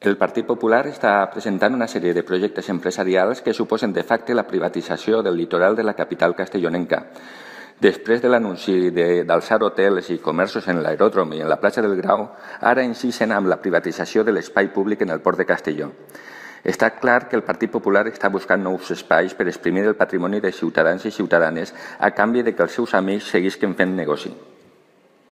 El Partit Popular està presentant una sèrie de projectes empresarials que suposen de facto la privatització del litoral de la capital castellonenca. Després de l'anunci d'alçar hotels i comerços en l'aeròdrom i en la plaça del Grau, ara insisten amb la privatització de l'espai públic en el port de Castelló. Està clar que el Partit Popular està buscant nous espais per exprimir el patrimoni de ciutadans i ciutadanes a canvi de que els seus amics seguisquen fent negoci.